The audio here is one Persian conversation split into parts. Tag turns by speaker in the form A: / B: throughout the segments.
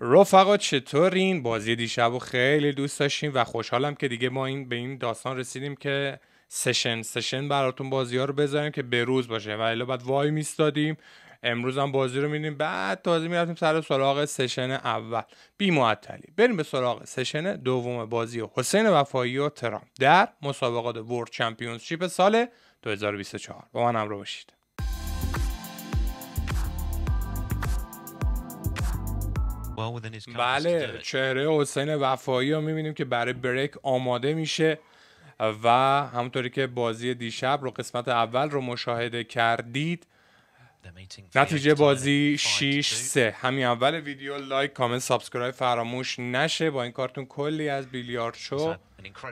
A: رفقا چطورین بازی دیشب و خیلی دوست داشتیم و خوشحالم که دیگه ما این به این داستان رسیدیم که سشن سشن براتون بازی ها رو بذاریم که به روز باشه و الا بعد وای میستادیم امروز هم بازی رو میدیم بعد تازه میرفتیم سر سراغ سشن اول بی معطلی بریم به سراغ سشن دوم بازی حسین وفایی و ترام در مسابقات ورد چیپ سال 2024 با من همراه باشید بله چهره حسین وفایی رو میبینیم که برای بریک آماده میشه و همونطوری که بازی دیشب رو قسمت اول رو مشاهده کردید نتیجه بازی 6 3 همین اول ویدیو لایک کامنت سابسکرایب فراموش نشه با این کارتون کلی از بیلیارد شو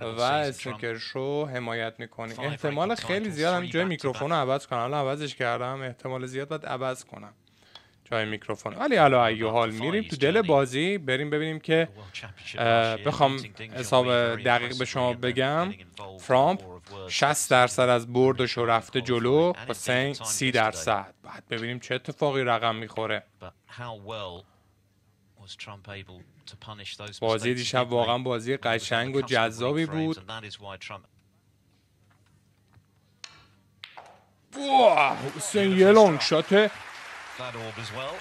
A: و اسنوکر شو حمایت میکنیم احتمال خیلی زیاد هم جای میکروفون رو عوض کنم عوضش کردم احتمال زیاد باید عوض کنم جای میکروفون ولی علا حال میریم تو دل بازی بریم ببینیم که بخوام حساب دقیق به شما uh, بگم فرامپ 60 درصد از بردش رفته جلو و سین 30 درصد بعد ببینیم چه اتفاقی رقم میخوره
B: بازی دیشب واقعا بازی قشنگ و جذابی بود
A: واه حسین یه لانگ شات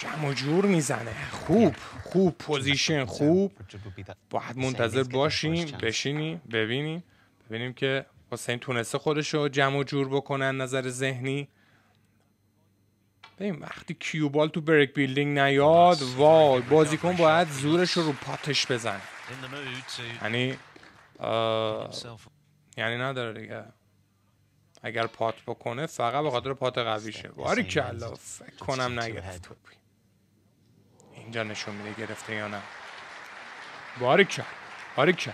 A: جمع جور میزنه خوب خوب پوزیشن خوب باید منتظر باشیم بشینیم ببینیم ببینیم که حسین تونسته خودش رو جمع جور بکنن نظر ذهنی ببین وقتی کیوبال تو بریک بیلدینگ نیاد وای بازیکن باید زورش رو پاتش بزنه یعنی یعنی نداره دیگه اگر پات بکنه فقط به خاطر پات قویشه که الله فکر کنم نگرفت اینجا نشون میده گرفته یا نه باری که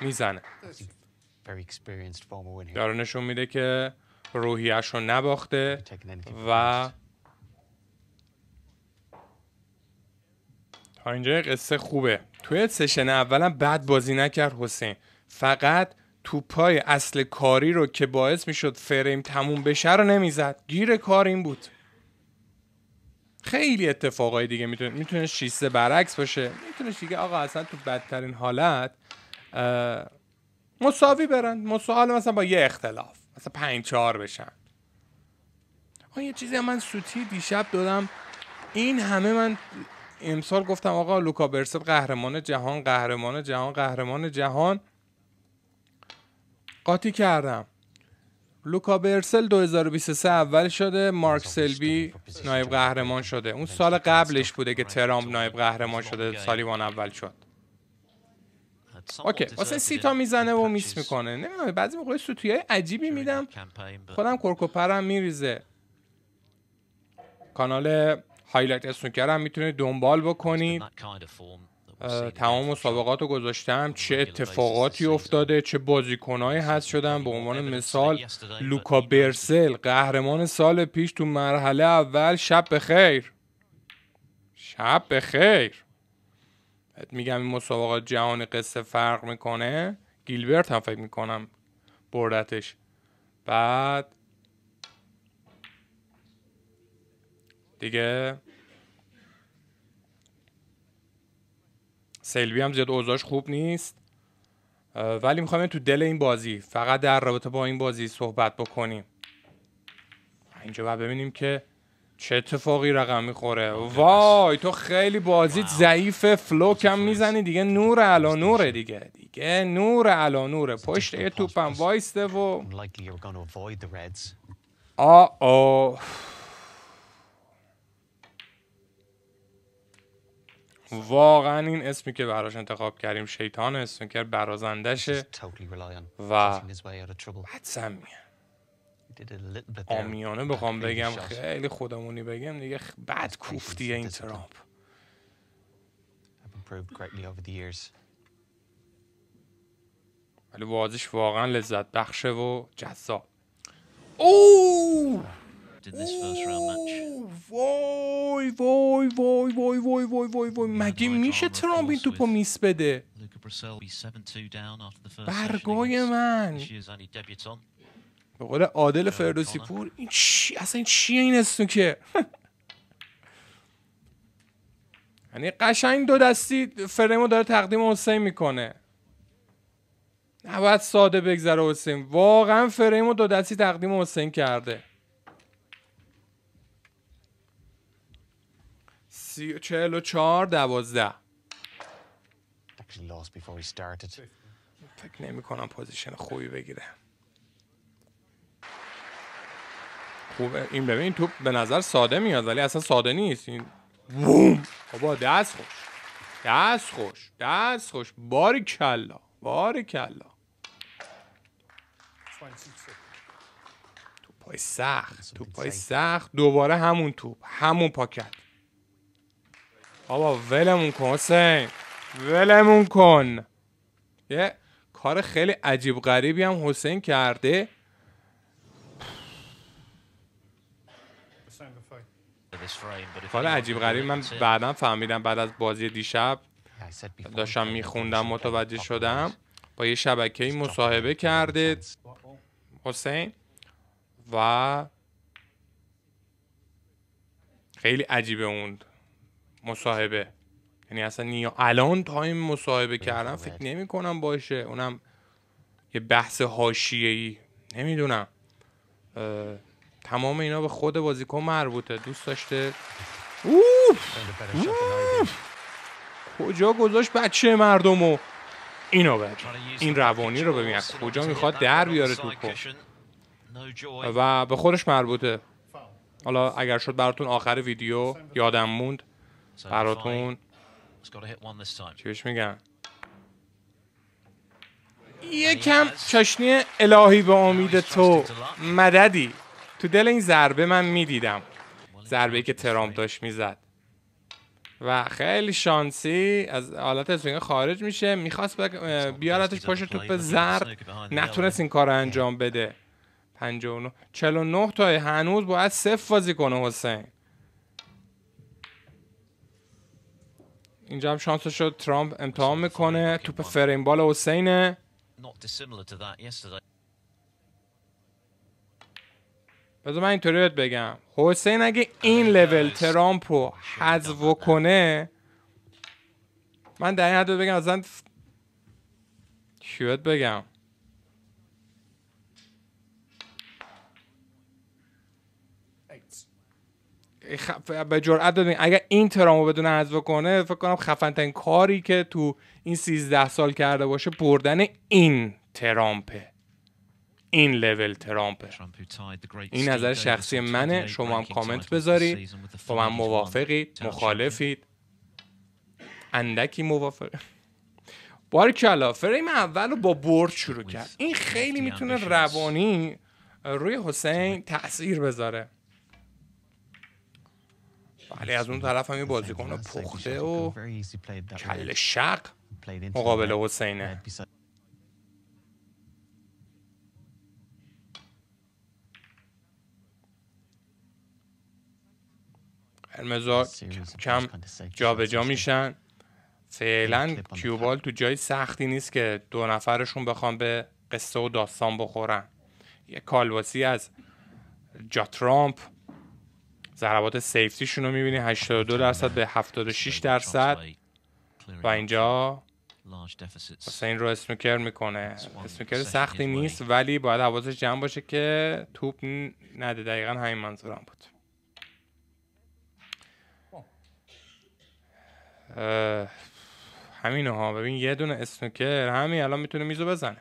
A: میزنه داره نشون میده که روحیش رو نباخته و تا اینجا قصه خوبه توی سشن اولم بد بازی نکرد حسین فقط توپای اصل کاری رو که باعث میشد فریم تموم بشه رو نمیزد گیر کار این بود خیلی اتفاقای دیگه میتونه میتونه شیسته برعکس باشه میتونه دیگه آقا اصلا تو بدترین حالت مساوی برن مساوی مثلا با یه اختلاف مثلا پنج چهار بشن آقا یه چیزی من سوتی دیشب دادم این همه من امسال گفتم آقا لوکا برسب قهرمان جهان قهرمان جهان قهرمان جهان قاطی کردم لوکا برسل 2023 اول شده مارک سلبی نایب قهرمان شده اون سال قبلش بوده که ترامپ نایب قهرمان شده سالیوان اول شد اوکی واسه سیتا میزنه و میس میکنه نمیدونم بعضی موقع سوتی های عجیبی میدم خودم کرکوپرم میریزه کانال هایلایت اسنوکر هم میتونید دنبال بکنید تمام مسابقات رو گذاشتم چه اتفاقاتی افتاده چه بازیکنهایی هست شدن به عنوان مثال لوکا برسل قهرمان سال پیش تو مرحله اول شب خیر شب به خیر میگم این مسابقات جهان قصه فرق میکنه گیلبرت هم فکر میکنم بردتش بعد دیگه سلوی هم زیاد اوضاعش خوب نیست ولی میخوایم تو دل این بازی فقط در رابطه با این بازی صحبت بکنیم اینجا باید ببینیم که چه اتفاقی رقم میخوره وای تو خیلی بازیت ضعیف فلوک هم میزنی دیگه نور علا نوره دیگه دیگه نور علا نوره پشت یه توپم
C: وایسته و
A: آ واقعا این اسمی که براش انتخاب کردیم شیطان اسنوکر برازندشه و
C: بدسم آمیانه بخوام بگم خیلی
A: خودمونی بگم دیگه بد کوفتیه این ترامپ ولی بازیش واقعا لذت بخشه و جذاب
B: اوه
A: in this Ooh, first round match. وای وای وای وای وای وای وای وای مگه میشه ترامپ این توپو میس بده
B: برگای من
A: به عادل فردوسی پور این چی اصلا این چیه این که یعنی قشنگ دو دستی فریمو داره تقدیم حسین میکنه نباید ساده بگذره حسین واقعا فریمو دو دستی تقدیم حسین کرده سی... چهل فکر نمی کنم پوزیشن خوبی بگیره خوبه این ببین توپ به نظر ساده میاد ولی اصلا ساده نیست این بوم بابا خب، دست خوش دست خوش دست خوش باری کلا باری کلا تو پای سخت تو پای سخت دوباره همون توپ همون پاکت بابا ولمون کن حسین ولمون کن یه کار خیلی عجیب غریبی هم حسین کرده
B: کار عجیب غریب من بعدا
A: فهمیدم بعد از بازی دیشب داشتم میخوندم متوجه شدم با یه شبکه مصاحبه کرده حسین و خیلی عجیبه اون مصاحبه یعنی اصلا نیا الان تایم مصاحبه کردم. فکر نمی کنم باشه اونم یه بحث هاشیه ای نمیدونم تمام اینا به خود بازیکن مربوطه دوست داشته کجا گذاشت بچه مردمو اینو بر این روانی رو ببین کجا میخواد در بیاره توپو و به خودش مربوطه حالا اگر شد براتون آخر ویدیو یادم موند براتون چش میگن کم چشنی الهی به امید تو مددی تو دل این ضربه من میدیدم ضربه که ترامپ داشت میزد و خیلی شانسی از حالت از خارج میشه میخواست بیارتش پاش توپ زرد نتونست این کار انجام بده 59 49 تا هنوز باید صفر بازی کنه حسین اینجا هم شانسش شد ترامپ امتحان میکنه توپ فریم بال حسینه بذار من اینطوری بهت بگم حسین اگه این لول ترامپ رو حذف کنه من در این حد بگم اصلا شوید بگم به جرئت دادین اگر این ترامو بدون حذف کنه فکر کنم خفن کاری که تو این 13 سال کرده باشه بردن این ترامپه این لول ترامپ این نظر شخصی منه شما هم کامنت بذارید با من موافقید مخالفید اندکی موافق بارکلا فریم اول رو با برد شروع کرد این خیلی میتونه روانی روی حسین تاثیر بذاره ولی از اون طرف هم یه بازیکن پخته و کل شق مقابل حسینه قرمزا کم جابجا جا میشن فعلا کیوبال تو جای سختی نیست که دو نفرشون بخوام به قصه و داستان بخورن یه کالواسی از جاترامپ ضربات سیفتیشون رو میبینی 82 درصد به 76 درصد و اینجا پس این رو اسنوکر میکنه اسنوکر سختی نیست ولی باید حواسش جمع باشه که توپ نده دقیقا همین منظورم بود همین ها ببین یه دونه اسنوکر همین الان میتونه میزو بزنه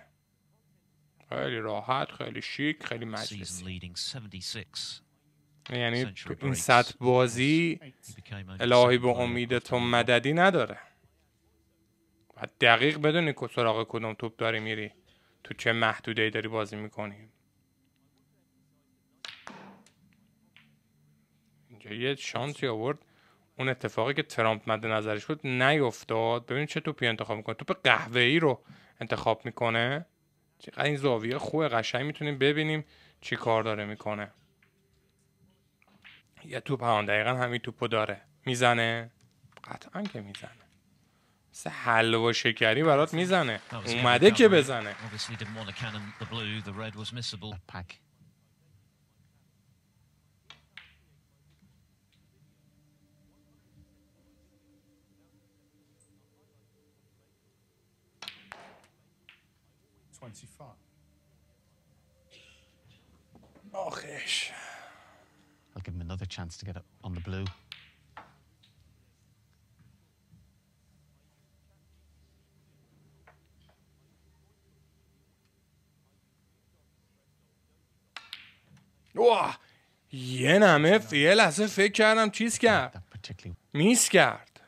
A: خیلی راحت خیلی شیک خیلی
B: مجلسی
A: یعنی تو این سطح بازی الهی به امید تو مددی نداره و دقیق بدونی که سراغ کدوم توپ داری میری تو چه محدوده ای داری بازی میکنی اینجا یه شانسی آورد اون اتفاقی که ترامپ مد نظرش بود نیفتاد ببین چه توپی انتخاب میکنه توپ قهوه ای رو انتخاب میکنه چقدر این زاویه خوب قشنگ میتونیم ببینیم چی کار داره میکنه یه توپ هم دقیقا همین توپو داره میزنه قطعا که میزنه مثل حلوا شکری برات میزنه اومده که بزنه آخش
C: give him another chance to get on the blue.
A: یه نمه یه لحظه فکر کردم چیز کرد میس کرد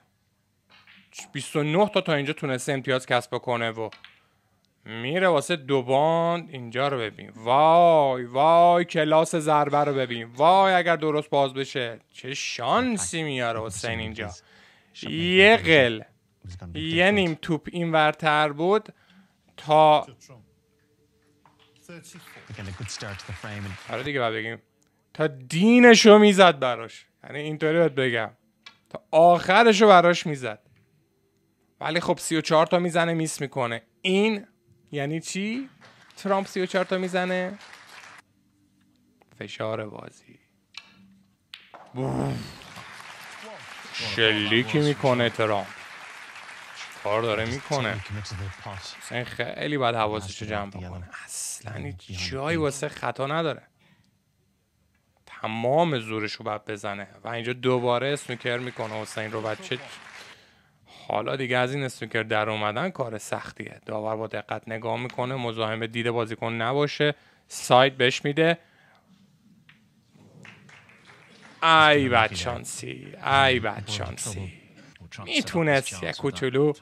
A: 29 تا تا اینجا تونسته امتیاز کسب کنه و میره واسه دو اینجا رو ببین وای وای کلاس ضربه رو ببین وای اگر درست باز بشه چه شانسی میاره حسین اینجا یه قل یه نیم توپ این ورتر بود تا حالا آره دیگه باید بگیم تا دینشو میزد براش یعنی اینطوری بگم تا آخرشو براش میزد ولی خب سی و چهار تا میزنه میس میکنه این یعنی چی ترامپ چهار تا میزنه فشار بازی شلیکی میکنه ترامپ کار داره میکنه این خیلی باید حواسش رو جمع بکنه اصلا جایی واسه خطا نداره تمام زورش رو باید بزنه و اینجا دوباره سنوکر میکنه حسین رو بچه حالا دیگه از این استوکر در اومدن کار سختیه داور با دقت نگاه میکنه مزاحم دیده بازیکن نباشه سایت بهش میده ای شانسی ای شانسی میتونست یه کوچولو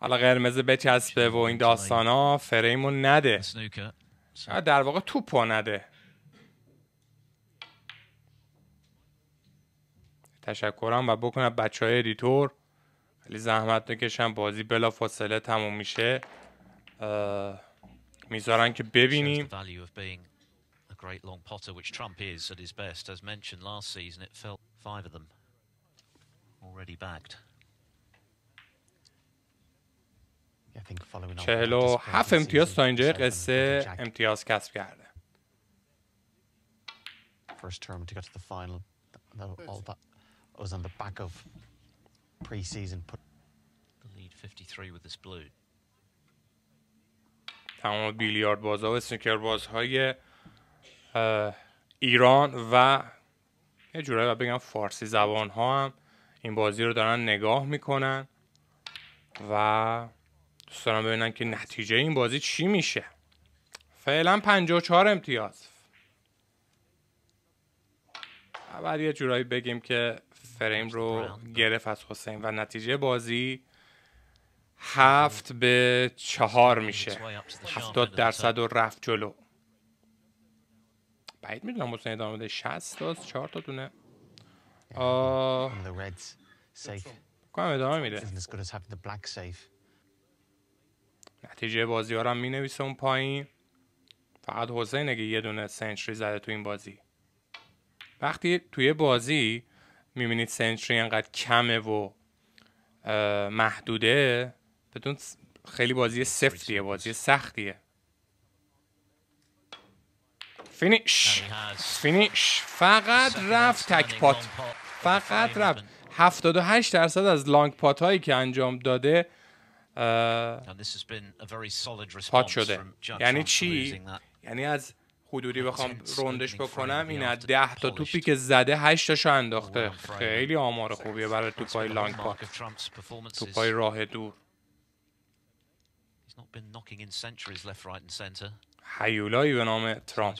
A: حالا قرمزه بچسبه و این داستان ها فریمون نده در واقع توپو نده تشکرم و بکنم بچه های ادیتور خیلی زحمت نکشم بازی بلا فاصله تموم میشه میذارن که ببینیم
B: great long potter, which Trump is at his best. As mentioned last season, it felt five of them already bagged. following و
A: هفت امتیاز تا اینجای قصه امتیاز کسب کرده.
C: First term to get to the final. All that was on the back of
B: pre 53 with this blue.
A: تمام بیلیارد بازها و بازهای ایران و یه جورایی بگم فارسی زبان ها هم این بازی رو دارن نگاه میکنن و دوست دارم ببینن که نتیجه این بازی چی میشه فعلا 54 امتیاز بعد یه جورایی بگیم که فریم رو گرفت از حسین و نتیجه بازی هفت به چهار میشه هفتاد درصد و رفت جلو باید میدونم حسین ادامه بده شست تا چهار تا دونه کنم ادامه میده نتیجه بازی ها رو هم مینویسه اون پایین فقط حسین اگه یه دونه سنچری زده تو این بازی وقتی توی بازی میبینید سنتری انقدر کمه و محدوده بدون خیلی بازی سفتیه بازی سختیه فینیش فینیش فقط رفت تک پات فقط رفت 78 درصد از لانگ پات هایی که انجام داده
B: پات شده یعنی چی؟
A: یعنی از حدودی بخوام روندش بکنم این از 10 تا توپی که زده 8 تاشو انداخته خیلی آمار خوبیه برای توپای لانگ پاک توپای راه دور حیولایی به نام ترامپ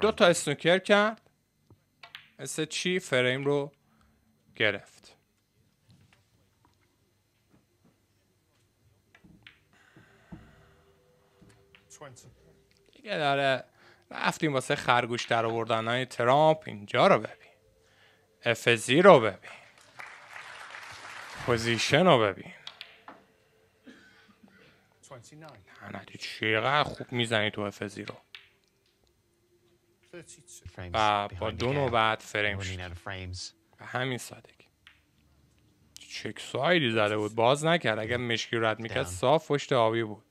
A: دو تا اسنوکر کرد اس چی فریم رو گرفت دیگه داره رفتیم واسه خرگوش در آوردن های ترامپ اینجا رو ببین افزی رو ببین پوزیشن رو ببین
C: نه نه
A: چقدر خوب میزنی تو افزی رو و با دو بعد فریم شد به همین سادگی چک سایدی زده بود باز نکرد اگر مشکی رد میکرد صاف پشت آبی بود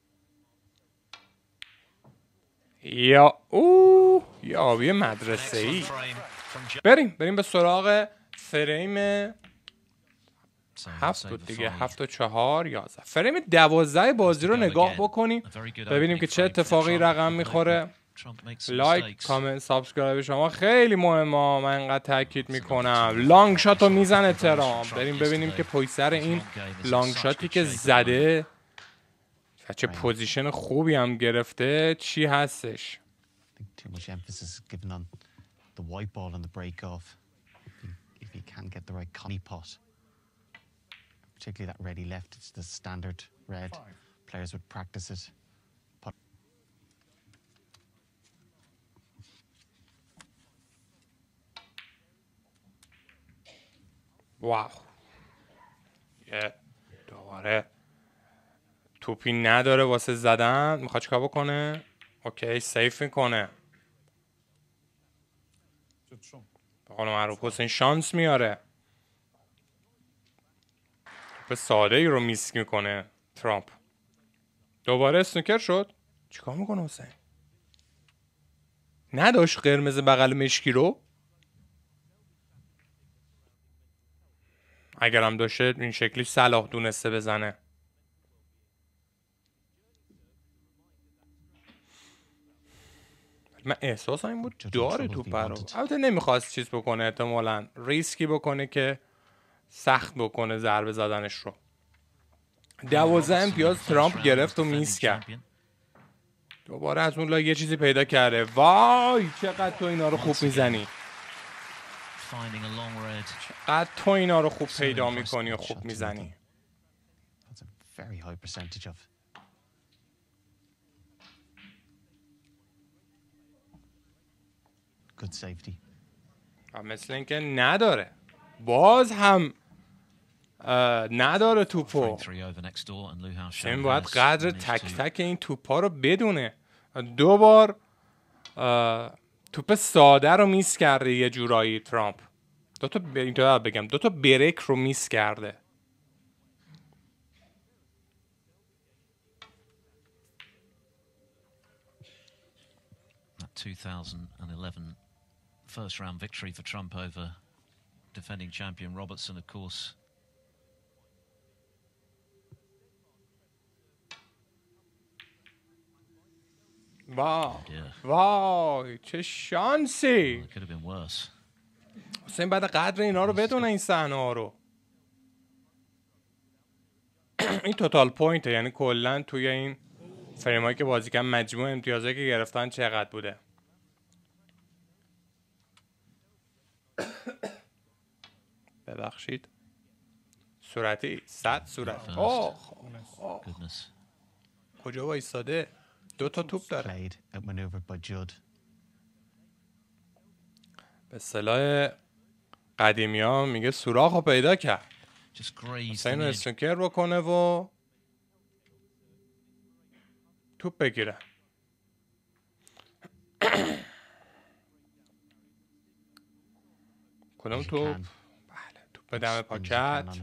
A: یا او آبی مدرسه ای بریم بریم به سراغ فریم هفت بود دیگه هفت و چهار یازده فریم دوازده بازی رو نگاه بکنیم ببینیم که چه اتفاقی رقم میخوره لایک کامنت سابسکرایب شما خیلی مهمه من انقدر تاکید میکنم لانگ شات رو میزنه ترام بریم ببینیم که پویسر این لانگ شاتی که زده چه پوزیشن خوبی هم گرفته چی هستش
C: too much emphasis is given on the white ball and the break off if you, if you can get the right connie pot particularly that ready left it's the standard red players would practice it
A: Wow. Yeah. don't want دوباره توپی نداره واسه زدن میخواد چیکار بکنه اوکی سیف میکنه به قول معروف حسین شانس میاره توپ ساده ای رو میسک میکنه ترامپ دوباره سنوکر شد چیکار میکنه حسین نداشت قرمز بغل مشکی رو اگرم داشته این شکلی سلاح دونسته بزنه من احساس این بود داره تو پرو البته نمیخواست چیز بکنه احتمالا ریسکی بکنه که سخت بکنه ضربه زدنش رو دوازه امتیاز ترامپ گرفت و میز کرد دوباره از اون یه چیزی پیدا کرده وای چقدر تو اینا رو خوب میزنی چقدر تو اینا رو خوب پیدا میکنی و خوب میزنی good safety. مثل اینکه نداره باز هم نداره توپ. این باید قدر تک تک این توپا رو بدونه دو بار توپ ساده رو میس کرده یه جورایی ترامپ دو تا بگم دو تا بریک رو میس کرده
B: That 2011 first round victory for Trump over defending champion Robertson, of course.
A: وای وای چه شانسی بعد قدر اینا رو بدونه این صحنه ها رو این توتال پوینت یعنی کلا توی این هایی که بازیکن مجموع امتیازهایی که گرفتن چقدر بوده ببخشید سرعتی صد سرعت آخ خب، خب. کجا وایستاده دو تا توپ داره به صلاح قدیمی ها میگه سوراخ رو پیدا کرد حسین رو استنکر بکنه و توپ بگیره کدام توپ بله توپ به دم پاکت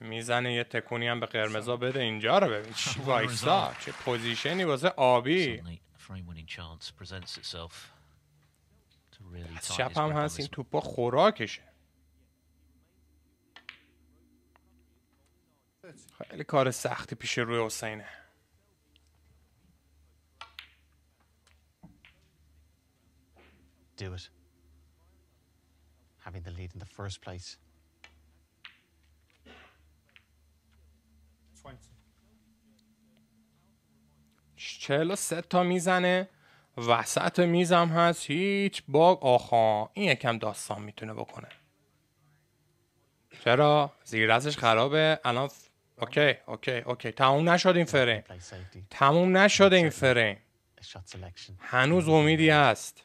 A: میزنه یه تکونی هم به قرمزا بده اینجا رو ببین چی وایسا چه پوزیشنی واسه آبی از هم هست این توپا خوراکشه خیلی کار سختی پیش روی حسینه
C: do it. Having the lead in the first place.
A: 40 سه تا میزنه وسط میزم هست هیچ باگ آخا این یکم داستان میتونه بکنه چرا زیر دستش خرابه الان ف... اوکی اوکی اوکی تموم نشد این فریم تموم نشد این فریم هنوز امیدی هست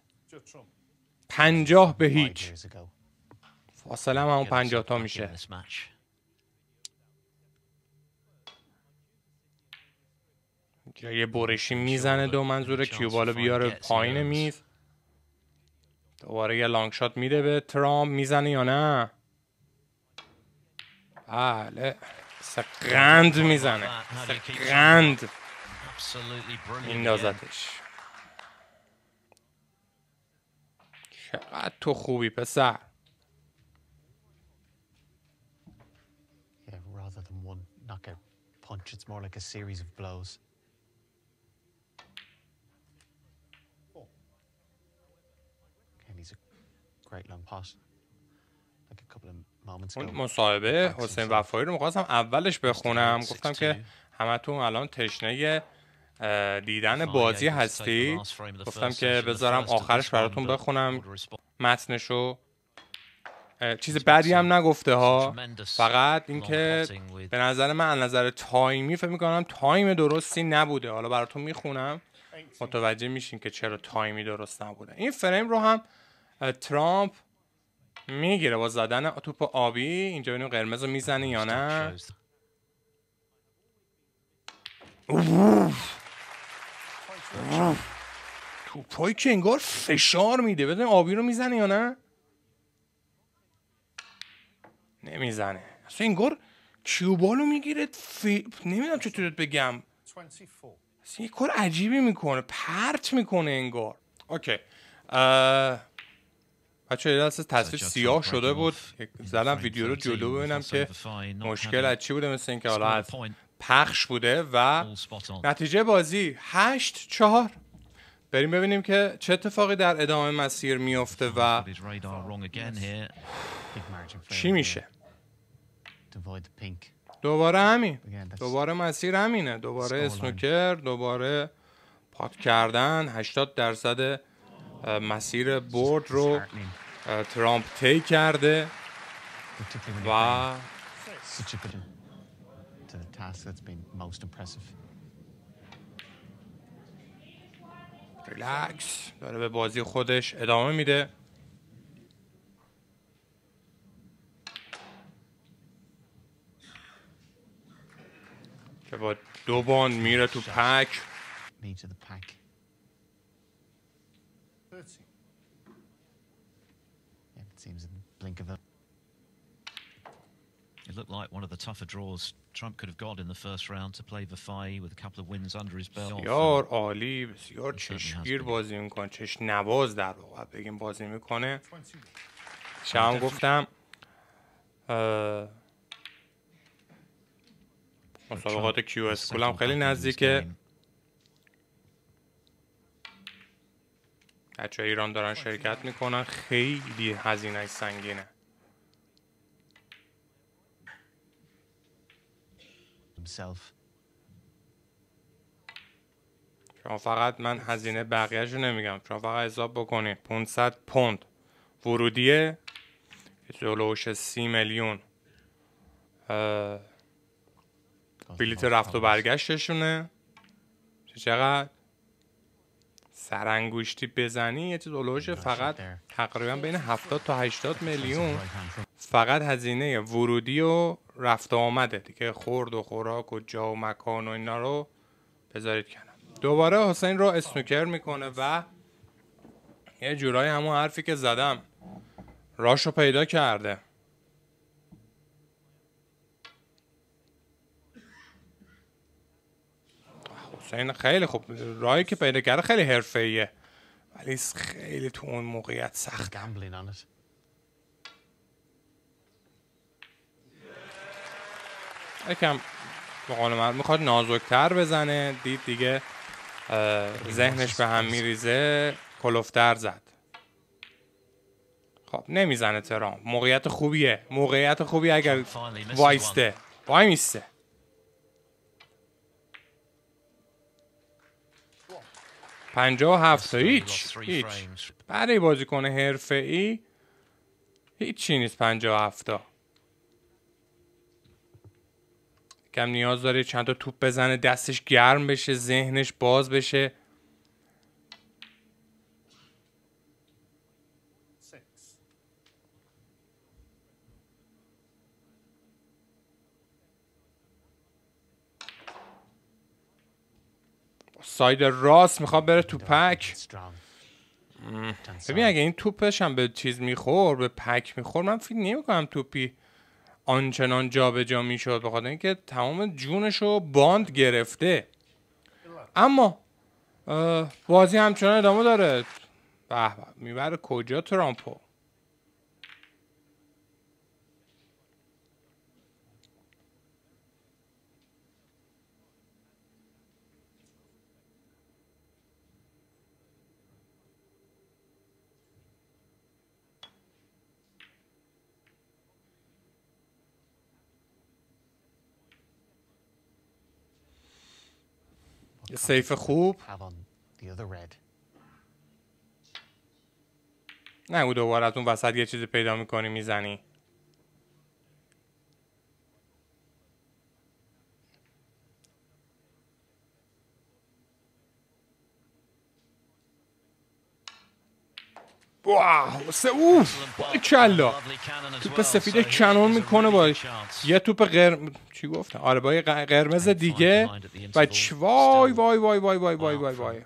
A: پنجاه به هیچ فاصله هم همون پنجاه تا میشه یه برشی میزنه دو منظور کیوبالو بیاره پایین میز دوباره یه لانگ شات میده به ترام میزنه یا نه بله سقند میزنه سقند
B: میندازتش
A: چقدر تو خوبی پسر اون مصاحبه حسین وفایی رو میخواستم اولش بخونم گفتم که همتون الان تشنه دیدن بازی هستی گفتم که بذارم آخرش براتون بخونم متنشو چیز بدی هم نگفته ها فقط اینکه به نظر من نظر تایمی فکر میکنم تایم درستی نبوده حالا براتون میخونم متوجه میشین که چرا تایمی درست نبوده این فریم رو هم ترامپ میگیره با زدن توپ آبی اینجا ببینیم قرمز رو میزنه یا نه توپایی که انگار فشار میده بدون آبی رو میزنه یا نه نمیزنه اصلا انگار کیوبالو میگیره فی نمیدونم چطورت بگم اصلا یه کار عجیبی میکنه پرت میکنه انگار اوکی بچه دست تصویر سیاه شده بود زدم ویدیو رو جلو ببینم که مشکل از چی بوده مثل اینکه حالا از پخش بوده و نتیجه بازی هشت چهار بریم ببینیم که چه اتفاقی در ادامه مسیر میفته و چی میشه دوباره همین دوباره مسیر همینه دوباره اسنوکر دوباره پاک کردن 80 درصد مسیر برد رو ترامپ تی کرده و
C: pass that's been most impressive?
A: ریلکس داره به بازی خودش ادامه میده که با دو باند میره تو پک
B: It looked like one of the tougher draws Trump could have got in the first round to play Vafai with a couple of wins under his belt. بسیار
A: عالی بسیار چشمگیر بازی میکنه چشم نواز در واقع بگیم بازی میکنه شام گفتم مسابقات کیو اسکول هم خیلی نزدیکه بچه ایران دارن شرکت میکنن خیلی هزینه سنگینه himself. شما فقط من هزینه رو نمیگم شما فقط حساب بکنید 500 پوند ورودیه جلوش سی میلیون بلیت رفت و برگشتشونه چقدر سرانگوشتی بزنی یه چیز فقط تقریبا بین 70 تا 80 میلیون فقط هزینه ورودی و رفت آمده دیگه خورد و خوراک و جا و مکان و اینا رو بذارید کنم دوباره حسین رو اسنوکر میکنه و یه جورایی همون حرفی که زدم راش رو پیدا کرده حسین خیلی خوب راهی که پیدا کرده خیلی حرفه‌ایه ولی خیلی تو اون موقعیت سخت یکم به قول من میخواد نازکتر بزنه دید دیگه ذهنش به هم میریزه کلفتر زد خب نمیزنه ترام موقعیت خوبیه موقعیت خوبی اگر وایسته وای میسته پنجا و هیچ هیچ برای بازیکن حرفه ای هیچی نیست پنجا و هفته کم نیاز داره چند تا توپ بزنه دستش گرم بشه ذهنش باز بشه ساید راست میخواد بره تو پک ببین اگه این توپش هم به چیز میخور به پک میخور من فکر نمیکنم توپی آنچنان جابجا جا میشد به خاطر اینکه تمام جونش رو باند گرفته اما بازی همچنان ادامه داره به میبره کجا ترامپو سیف خوب نه او دوباره از اون وسط یه چیزی پیدا میکنی میزنی واو سه اوف چلا توپ سفید چنون میکنه با یه توپ قرم چی گفتم آره با قرمز دیگه و وای وای وای وای وای وای وای وای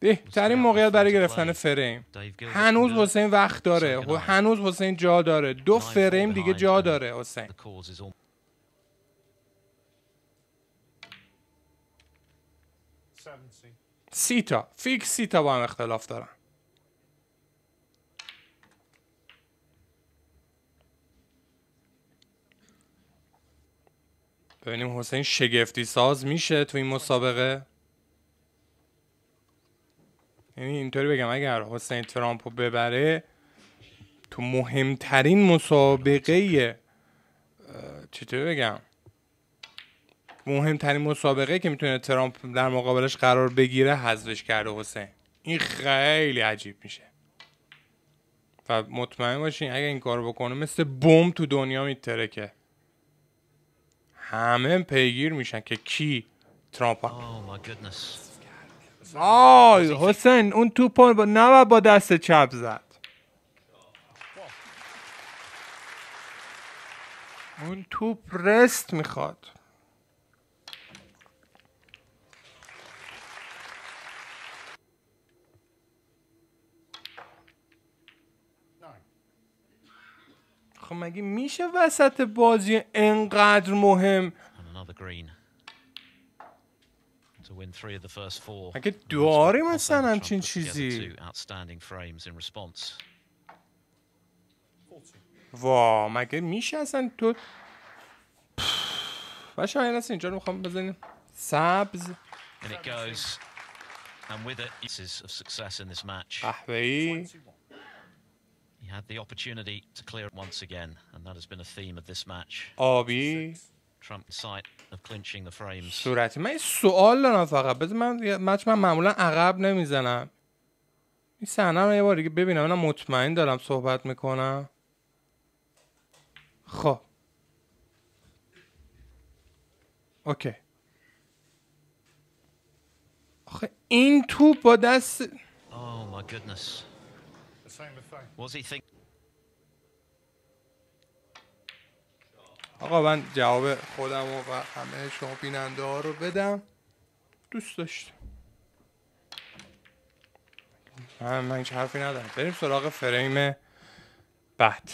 A: بهترین موقعیت برای گرفتن فریم هنوز حسین وقت داره هنوز حسین جا داره دو فریم دیگه جا داره حسین سی تا فیکس سی تا با هم اختلاف دارن ببینیم حسین شگفتی ساز میشه تو این مسابقه یعنی اینطوری بگم اگر حسین ترامپ رو ببره تو مهمترین مسابقه چطوری بگم مهمترین مسابقه که میتونه ترامپ در مقابلش قرار بگیره حذفش کرده حسین این خیلی عجیب میشه و مطمئن باشین اگه این کار بکنه مثل بم تو دنیا میتره که همه پیگیر میشن که کی ترامپ oh آی حسین اون توپو با با دست چپ زد اون توپ رست میخواد خب مگه میشه وسط بازی انقدر مهم
B: مگه داری مثلا همچین چیزی
A: وا مگه میشه اصلا تو و شاید اصلا اینجا رو میخوام بزنیم سبز
B: قهوه
A: ای آبی من سوال دارم فقط بذار من مچ من معمولا عقب نمیزنم این صحنه رو یه بار دیگه ببینم من مطمئن دارم صحبت میکنم خب اوکی آخه این توپ با دست oh آقا من جواب خودم و, همه شما بیننده ها رو بدم دوست داشت من من حرفی ندارم بریم سراغ فریم بعد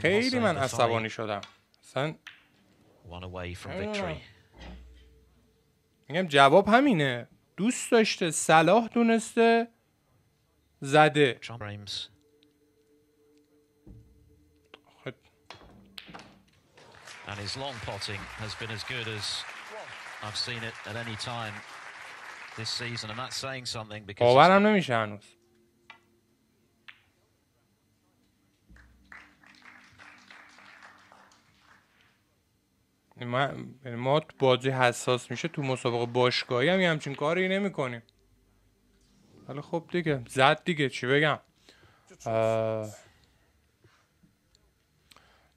B: خیلی من عصبانی
A: شدم اصلا میگم جواب همینه دوست داشته صلاح دونسته زده
B: and his long potting has been as good as I've seen it at any time this season, and that's saying something
A: because. باورم نمیشه هنوز. ما ما بازی حساس میشه تو مسابقه باشگاهی هم همچین کاری نمیکنیم. ولی خب دیگه زد دیگه چی بگم. آه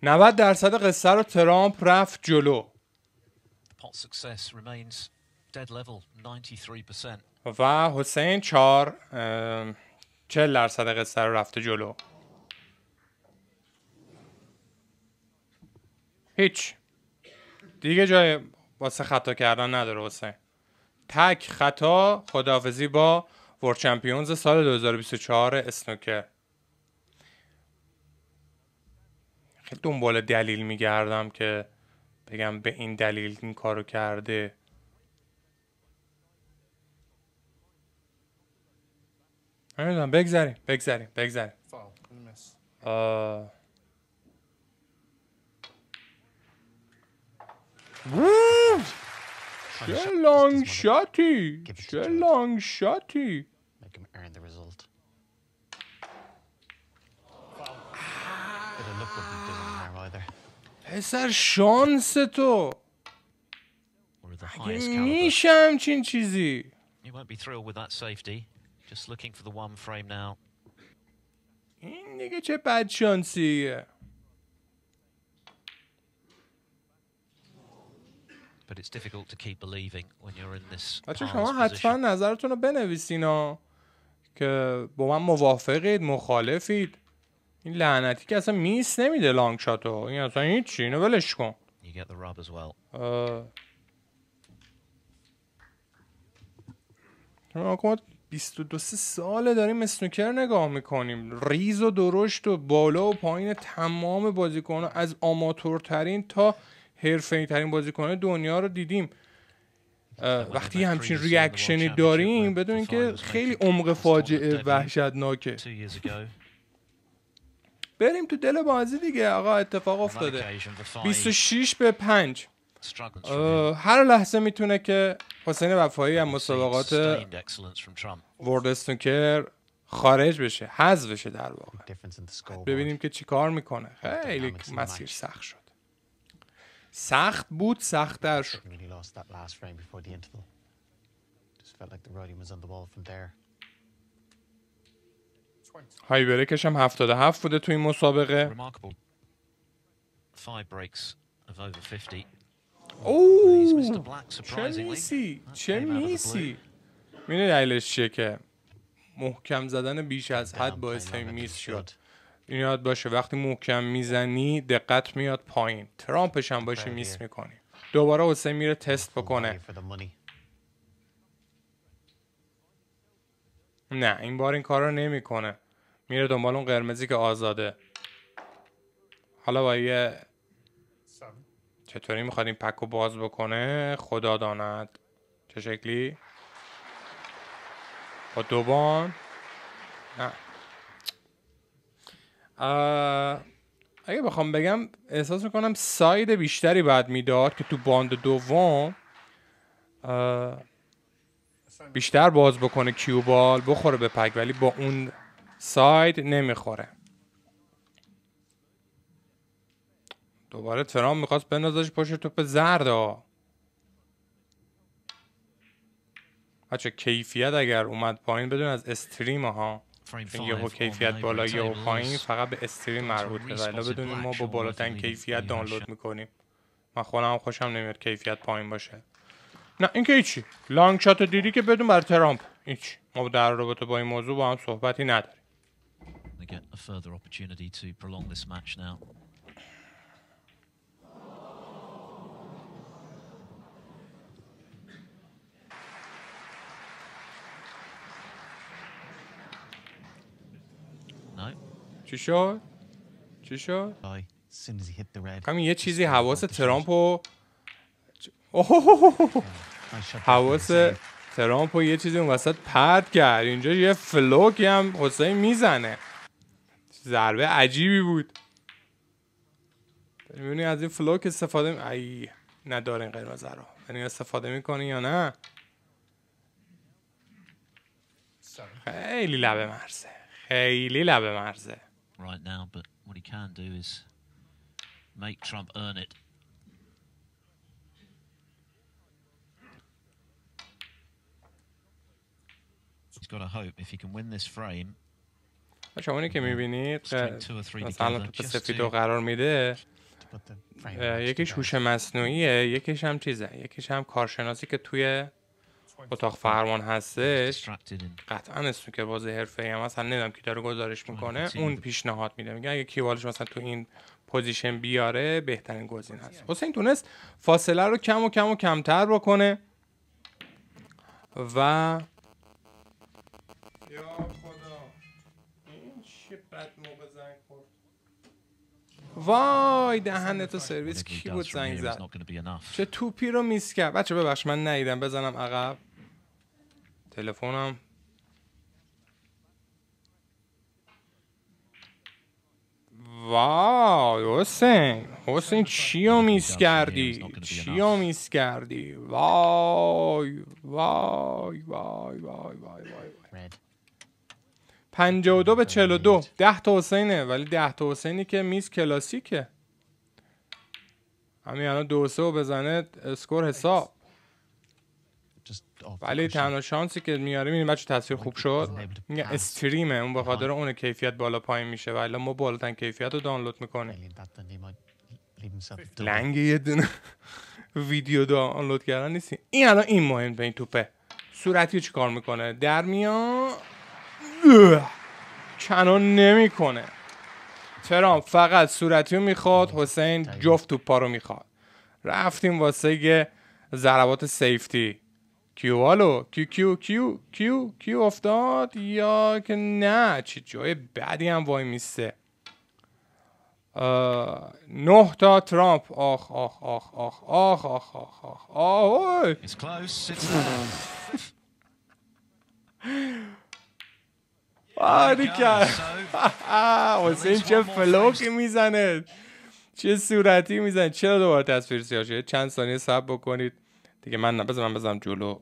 A: 90 درصد قصه رو ترامپ رفت جلو و حسین 4 40 درصد قصه رو رفته جلو هیچ دیگه جای واسه خطا کردن نداره حسین تک خطا خداحافظی با ورچمپیونز سال 2024 اسنوکر خیلی دنبال دلیل میگردم که بگم به این دلیل این کارو کرده نمیدونم بگذاریم بگذاریم بگذاریم آه... چه لانگ شاتی چه لانگ شاتی پسر شانس تو اگه میشه همچین چیزی
B: you won't be thrilled with that safety just looking for the one frame now
A: این دیگه چه بد شانسیه
B: but it's difficult to keep believing when you're in this بچه شما حتما
A: نظرتون رو بنویسین که با من موافقید مخالفید این لعنتی که اصلا میس نمیده لانگ شاتو این اصلا هیچی اینو ولش کن you ما ساله داریم اسنوکر نگاه میکنیم ریز و درشت و بالا و پایین تمام بازیکن از آماتورترین تا حرفه ترین بازیکن دنیا رو دیدیم وقتی همچین ریاکشنی داریم بدونیم که خیلی عمق فاجعه وحشتناکه بریم تو دل بازی دیگه آقا اتفاق افتاده 26 به 5 هر لحظه میتونه که حسین وفایی از مسابقات وردستونکر خارج بشه حذف بشه در واقع ببینیم که چی کار میکنه خیلی مسیر سخت شد سخت بود سختتر شد های بریکش هم 77 بوده تو این مسابقه چه میسی چه میسی میره دلیلش چیه که محکم زدن بیش از حد باعث میس شد این یاد باشه وقتی محکم میزنی دقت میاد پایین ترامپش هم باشه میس میکنی دوباره حسین میره تست بکنه نه این بار این کار رو نمیکنه میره دنبال اون قرمزی که آزاده حالا با یه چطوری میخواد این پک رو باز بکنه خدا داند چه شکلی با دوبان نه اگه بخوام بگم احساس میکنم ساید بیشتری بعد میداد که تو باند دوم بیشتر باز بکنه کیوبال بخوره به پک ولی با اون ساید نمیخوره دوباره ترام میخواست بندازش پشت توپ زرد ها بچه کیفیت اگر اومد پایین بدون از استریم ها یهو کیفیت بالا یهو پایین فقط به استریم مربوطه ولی بدون ما با بالاترین کیفیت دانلود میکنیم من خودم خوشم نمیاد کیفیت پایین باشه نه اینکه هیچی لانگ شات دیدی که بدون بر ترامپ هیچ ما در رابطه با این موضوع با هم صحبتی نداریم چی شد؟ چی شد؟ کمی یه چیزی حواس ترامپ و حواس ترامپ و یه چیزی اون وسط پرد کرد اینجا یه فلوکی هم حسین میزنه ضربه عجیبی بود میبینی از این فلوک استفاده می... ای نداره این قرمز یعنی استفاده میکنی یا نه خیلی لبه مرزه خیلی لبه مرزه
B: right now but what he can do is make Trump earn it got to hope if he can win
A: که میبینید مثلا توپ رو قرار میده یکیش هوش مصنوعیه یکیش هم چیزه یکیش هم کارشناسی که توی اتاق فرمان هستش قطعا که باز حرفه ای هم مثلا نمیدونم که داره گزارش میکنه اون پیشنهاد میده میگه اگه کیوالش مثلا تو این پوزیشن بیاره بهترین گزین هست حسین تونست فاصله رو کم و کم و کمتر بکنه و خدا این چه بد موقع زنگ خورد وای سرویس کی بود زنگ زد چه توپی رو میس کرد بچه ببخش من نیدم بزنم عقب تلفنم وای حسین حسین چی رو میس کردی چی رو میس کردی وای وای وای وای وای وای, وای. 52 به 42 10 تا حسینه ولی 10 تا حسینی که میز کلاسیکه همین الان دو سه بزنه اسکور حساب ولی تنها شانسی که میاره میریم بچه تصویر خوب شد میگه استریمه اون به خاطر uh-huh. اون کیفیت بالا پایین میشه ولی ما بالاتن کیفیت رو دانلود میکنیم لنگ یه دونه ویدیو دانلود کردن نیستی این الان این مهم به این توپه صورتی چی کار میکنه در میان کنون نمیکنه ترامپ فقط صورتیو میخواد حسین جفت توپا رو میخواد رفتیم واسه ضربات سیفتی کیوالو کیو کیو کیو کیو افتاد یا که نه چی جای بدی هم وای میسته نه تا ترامپ آخ آخ آخ آخ آخ آخ آخ آخ آخ آره کرد حسین چه فلوکی میزنه چه صورتی میزنه چرا دوباره تصویر سیاه شده چند ثانیه سب بکنید دیگه من نبذم، من بزنم جلو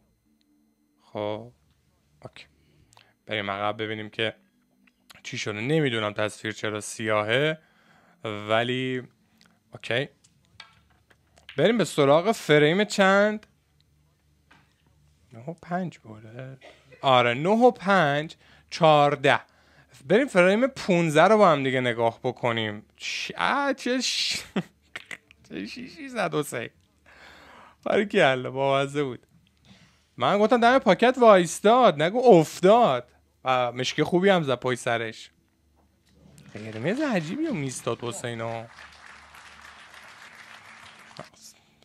A: خب اوکی بریم عقب ببینیم که چی شده نمیدونم تصویر چرا سیاهه ولی اوکی بریم به سراغ فریم چند نه و پنج بوده آره نه و پنج 14 بریم فریم 15 رو با هم دیگه نگاه بکنیم آه چه چه شیشی زد حسین بود من گفتم دم پاکت وایستاد نگو افتاد و مشکی خوبی هم زد پای سرش قرمز عجیبی هم میستاد حسین ها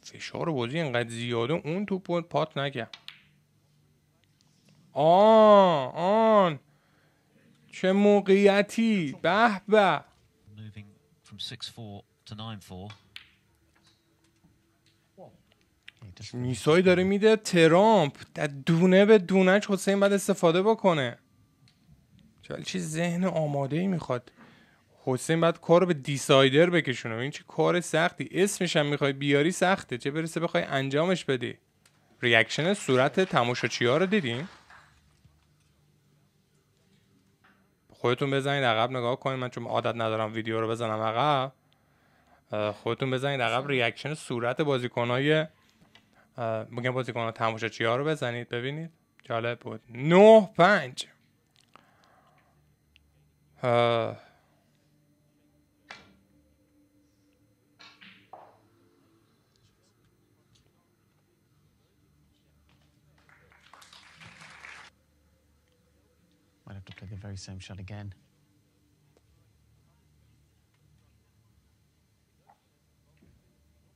A: فشار بازی اینقدر زیاده اون تو پات نکرد آن آن چه موقعیتی به به داره میده ترامپ در دونه به چه حسین بعد استفاده بکنه چه چه ذهن آماده ای میخواد حسین بعد کار رو به دیسایدر بکشونه این چه کار سختی اسمش هم میخوای بیاری سخته چه برسه بخوای انجامش بدی ریاکشن صورت تماشاچی ها رو دیدیم خودتون بزنید عقب نگاه کنید من چون عادت ندارم ویدیو رو بزنم عقب خودتون بزنید عقب ریاکشن صورت بازیکنای میگم بازیکن تماشاچی ها رو بزنید ببینید جالب بود 9.5 5
C: very same shot again.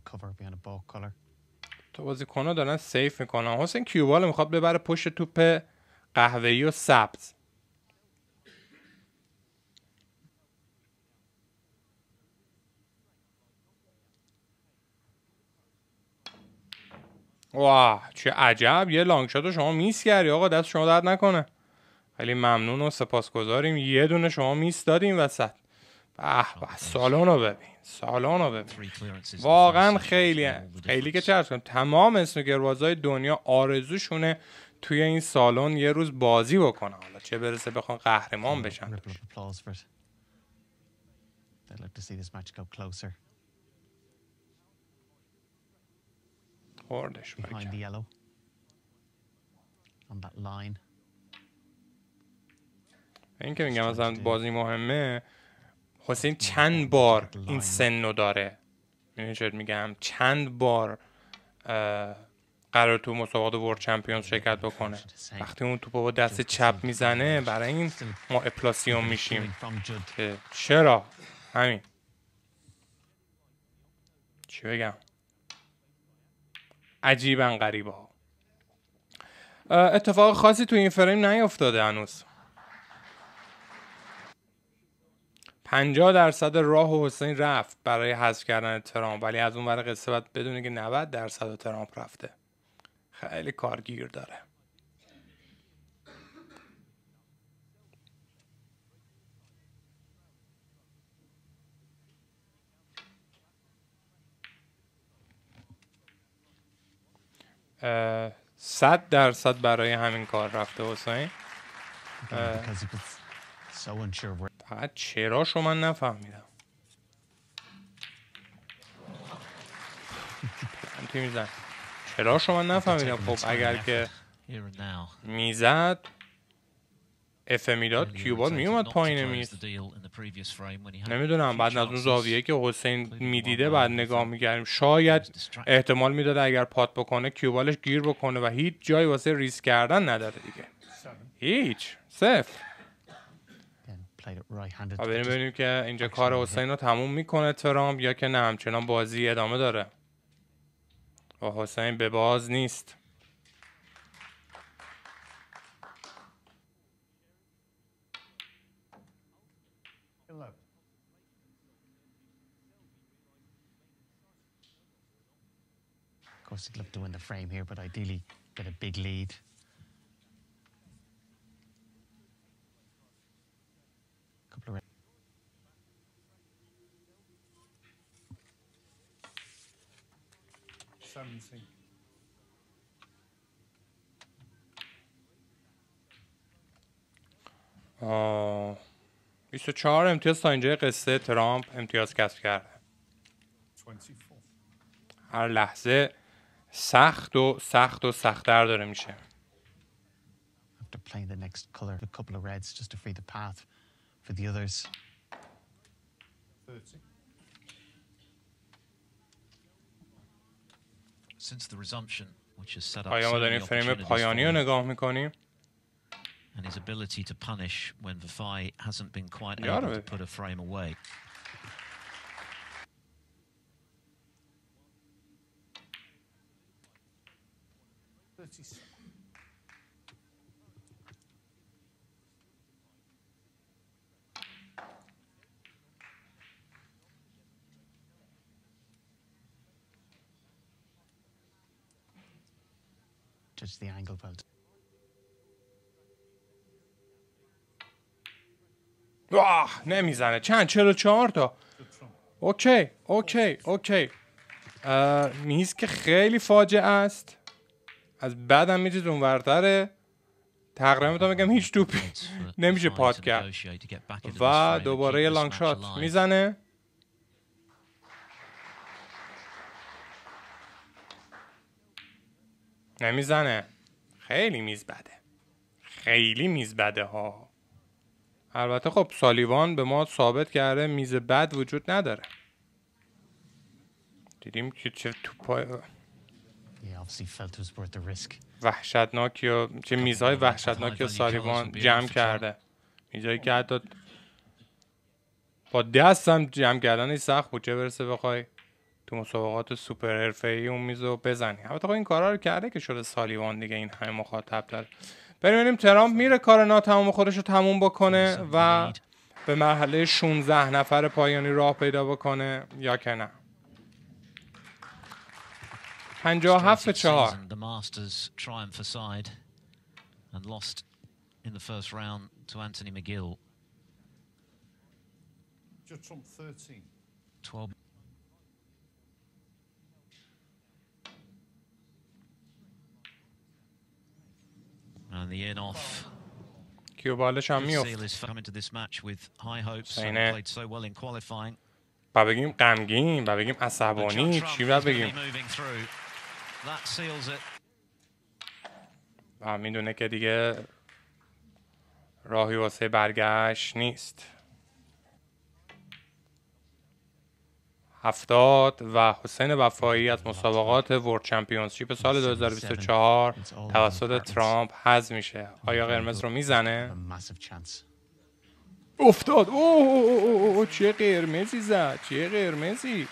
C: Cover behind a ball color.
A: تو بازیکن‌ها دارن سیف میکنن حسین کیوبال میخواد ببره پشت توپ قهوه‌ای و سبز واه چه عجب یه لانگ شما میس کردی آقا دست شما درد نکنه خیلی ممنون و سپاسگزاریم یه دونه شما میستادیم وسط به به رو ببین رو ببین واقعا خیلی خیلی که چرس کنم تمام اسنوکربازهای دنیا آرزوشونه توی این سالن یه روز بازی بکنه، حالا چه برسه بخوان قهرمان بشن خوردش این که میگم مثلا بازی مهمه حسین چند بار این سن رو داره میگم چند بار قرار تو مسابقات ورد چمپیونز شرکت بکنه وقتی اون توپ با دست چپ میزنه برای این ما اپلاسیون میشیم چرا همین چی بگم عجیبا غریبه اتفاق خاصی تو این فریم نیفتاده هنوز 50 درصد راه و حسین رفت برای حذف کردن ترامپ ولی از اون ور قصه باید بدونه که 90 درصد ترامپ رفته خیلی کارگیر داره صد درصد برای همین کار رفته حسین خب، خب، خب، فقط چراشو من نفهمیدم پلنتی چرا شو من نفهمیدم خب اگر که میزد اف میداد کیوباد میومد پایین میز نمیدونم بعد از اون زاویه که حسین میدیده بعد نگاه میکردیم شاید احتمال میداده اگر پات بکنه کیوبالش گیر بکنه و هیچ جایی واسه ریسک کردن نداره دیگه هیچ صفر
C: و بریم
A: آره، ببینیم که اینجا کار حسین رو تموم میکنه ترامپ یا که نه همچنان بازی ادامه داره و حسین به باز نیست
C: Of course, he'd love to win the frame here, but ideally get a big lead.
A: 24 امتیاز تا اینجا قصه ترامپ امتیاز کسب کرده هر لحظه سخت و سخت و سختتر داره میشه
C: 30
B: since the resumption, which has set up and his ability to punish when Vafai hasn't been quite able to put a frame away.
A: the ah, نمیزنه چند چلو چهار تا اوکی اوکی اوکی میز که خیلی فاجعه است از بعدم میرید اون ورتره تقریبا میتونم بگم هیچ توپی نمیشه پاد کرد و دوباره یه لانگ شات میزنه نمیزنه خیلی میز بده خیلی میز بده ها البته خب سالیوان به ما ثابت کرده میز بد وجود نداره دیدیم که چه توپای وحشتناکی و چه میزهای وحشتناکی و سالیوان جمع کرده میزهایی که حتی با هم جمع کردن سخت بود چه برسه بخوای تو مسابقات سوپر ای اون میزو بزنی. البته خب این کارا رو کرده که شده سالیوان دیگه این همه مخاطب داره بریم ببینیم ترامپ میره کار ناتمام خودش رو تموم بکنه و به مرحله 16 نفر پایانی راه پیدا بکنه یا که نه 57
B: and the in off. بالش هم میفت سینه
A: و بگیم قمگین و بگیم عصبانی چی باید بگیم و میدونه که دیگه راهی واسه برگشت نیست هفتاد و حسین وفایی از مسابقات ورد به سال 2024 توسط ترامپ حذف میشه آیا قرمز رو میزنه؟ افتاد اوه, چه قرمزی زد چه قرمزی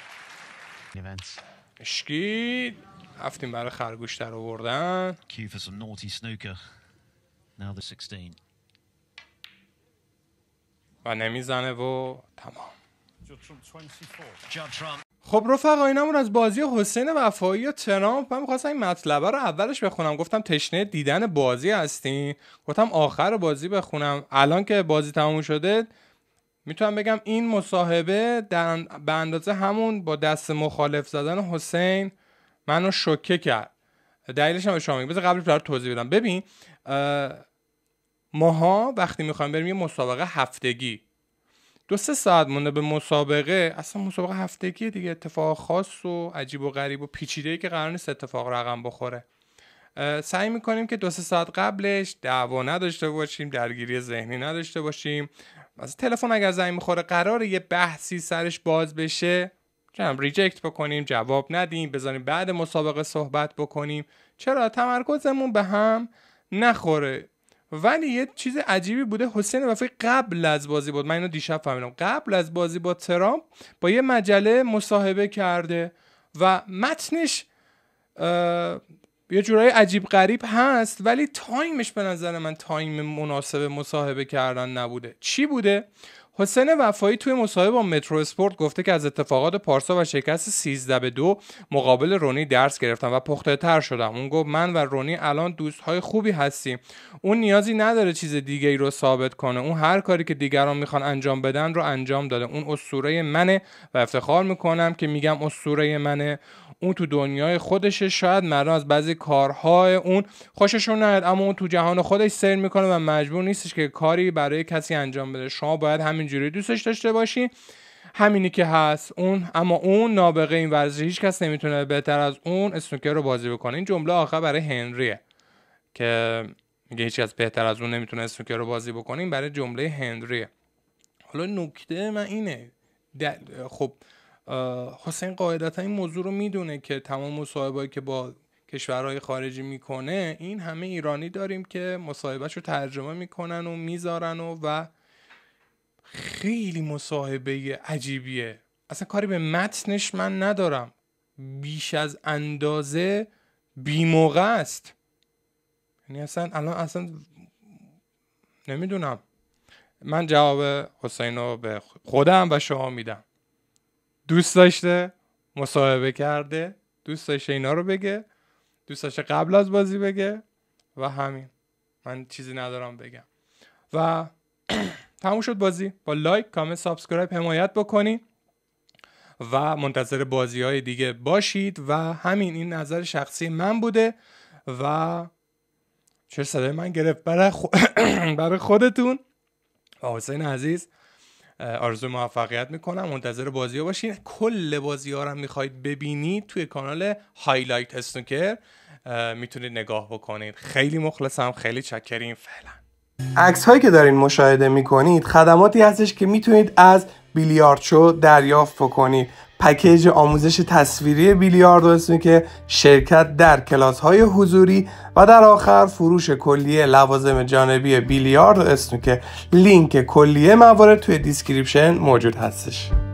A: اشکی هفتیم برای خرگوش در آوردن و نمیزنه و تمام خب رفقا اینمون از بازی حسین وفایی و ترامپ من میخواستم این مطلبه رو اولش بخونم گفتم تشنه دیدن بازی هستین گفتم آخر بازی بخونم الان که بازی تموم شده میتونم بگم این مصاحبه در به اندازه همون با دست مخالف زدن حسین منو شوکه کرد دلیلش هم به شما بذار قبل برات توضیح بدم ببین ماها وقتی میخوایم بریم یه مسابقه هفتگی دو سه ساعت مونده به مسابقه اصلا مسابقه هفتگی دیگه اتفاق خاص و عجیب و غریب و پیچیده که قرار نیست اتفاق رقم بخوره سعی میکنیم که دو سه ساعت قبلش دعوا نداشته باشیم درگیری ذهنی نداشته باشیم از تلفن اگر زنگ میخوره قرار یه بحثی سرش باز بشه جمع ریجکت بکنیم جواب ندیم بذاریم بعد مسابقه صحبت بکنیم چرا تمرکزمون به هم نخوره ولی یه چیز عجیبی بوده حسین وفای قبل از بازی بود من اینو دیشب فهمیدم قبل از بازی با ترامپ با یه مجله مصاحبه کرده و متنش یه جورای عجیب غریب هست ولی تایمش به نظر من تایم مناسب مصاحبه کردن نبوده چی بوده حسین وفایی توی مصاحبه با مترو اسپورت گفته که از اتفاقات پارسا و شکست 13 به 2 مقابل رونی درس گرفتم و پخته تر شدم اون گفت من و رونی الان دوستهای خوبی هستیم اون نیازی نداره چیز دیگه ای رو ثابت کنه اون هر کاری که دیگران میخوان انجام بدن رو انجام داده اون اسطوره منه و افتخار میکنم که میگم اسطوره منه اون تو دنیای خودش شاید مردم از بعضی کارهای اون خوششون نیاد اما اون تو جهان خودش سیر میکنه و مجبور نیستش که کاری برای کسی انجام بده شما باید همینجوری دوستش داشته باشی، همینی که هست اون اما اون نابغه این ورزش هیچ کس نمیتونه بهتر از اون اسنوکر رو بازی بکنه این جمله آخر برای هنریه که میگه هیچ کس بهتر از اون نمیتونه اسنوکر رو بازی بکنه این برای جمله هنریه حالا نکته من اینه خب حسین قاعدتا این موضوع رو میدونه که تمام مصاحبهایی که با کشورهای خارجی میکنه این همه ایرانی داریم که مصاحبهش رو ترجمه میکنن و میذارن و و خیلی مصاحبه عجیبیه اصلا کاری به متنش من ندارم بیش از اندازه بیموقع است یعنی اصلا الان اصلا نمیدونم من جواب حسین رو به خودم و شما میدم دوست داشته مصاحبه کرده دوست داشته اینا رو بگه دوست داشته قبل از بازی بگه و همین من چیزی ندارم بگم و تموم شد بازی با لایک کامنت سابسکرایب حمایت بکنی و منتظر بازی های دیگه باشید و همین این نظر شخصی من بوده و چه صدای من گرفت برای, برای خودتون و حسین عزیز آرزو موفقیت میکنم منتظر بازی ها باشین کل بازی ها رو میخواید ببینید توی کانال هایلایت اسنوکر میتونید نگاه بکنید خیلی مخلصم خیلی چکرین فعلا عکس هایی که دارین مشاهده میکنید خدماتی هستش که میتونید از بیلیارد شو دریافت بکنید پکیج آموزش تصویری بیلیارد اسمی که شرکت در کلاس های حضوری و در آخر فروش کلیه لوازم جانبی بیلیارد اسمی که لینک کلیه موارد توی دیسکریپشن موجود هستش